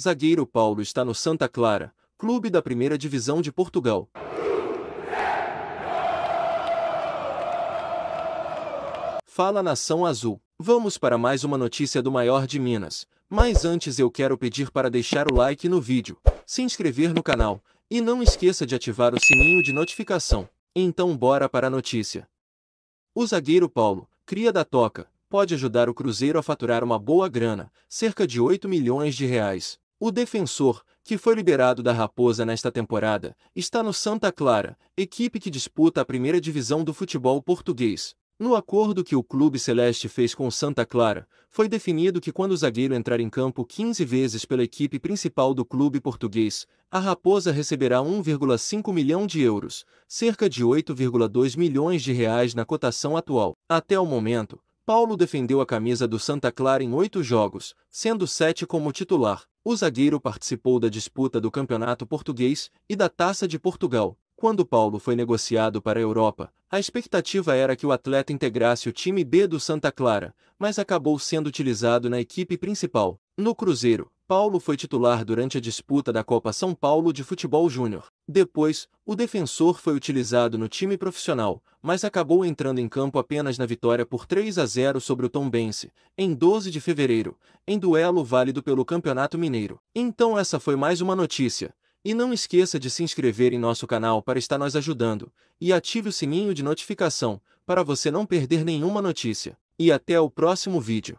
Zagueiro Paulo está no Santa Clara, clube da primeira divisão de Portugal. Fala Nação Azul. Vamos para mais uma notícia do maior de Minas. Mas antes eu quero pedir para deixar o like no vídeo, se inscrever no canal e não esqueça de ativar o sininho de notificação. Então bora para a notícia. O zagueiro Paulo, cria da Toca, pode ajudar o Cruzeiro a faturar uma boa grana, cerca de 8 milhões de reais. O defensor, que foi liberado da Raposa nesta temporada, está no Santa Clara, equipe que disputa a primeira divisão do futebol português. No acordo que o Clube Celeste fez com o Santa Clara, foi definido que quando o zagueiro entrar em campo 15 vezes pela equipe principal do clube português, a Raposa receberá 1,5 milhão de euros, cerca de 8,2 milhões de reais na cotação atual. Até o momento, Paulo defendeu a camisa do Santa Clara em oito jogos, sendo sete como titular. O zagueiro participou da disputa do Campeonato Português e da Taça de Portugal. Quando Paulo foi negociado para a Europa, a expectativa era que o atleta integrasse o time B do Santa Clara, mas acabou sendo utilizado na equipe principal. No Cruzeiro, Paulo foi titular durante a disputa da Copa São Paulo de Futebol Júnior. Depois, o defensor foi utilizado no time profissional, mas acabou entrando em campo apenas na vitória por 3 a 0 sobre o Tombense, em 12 de fevereiro, em duelo válido pelo Campeonato Mineiro. Então essa foi mais uma notícia. E não esqueça de se inscrever em nosso canal para estar nos ajudando, e ative o sininho de notificação, para você não perder nenhuma notícia. E até o próximo vídeo.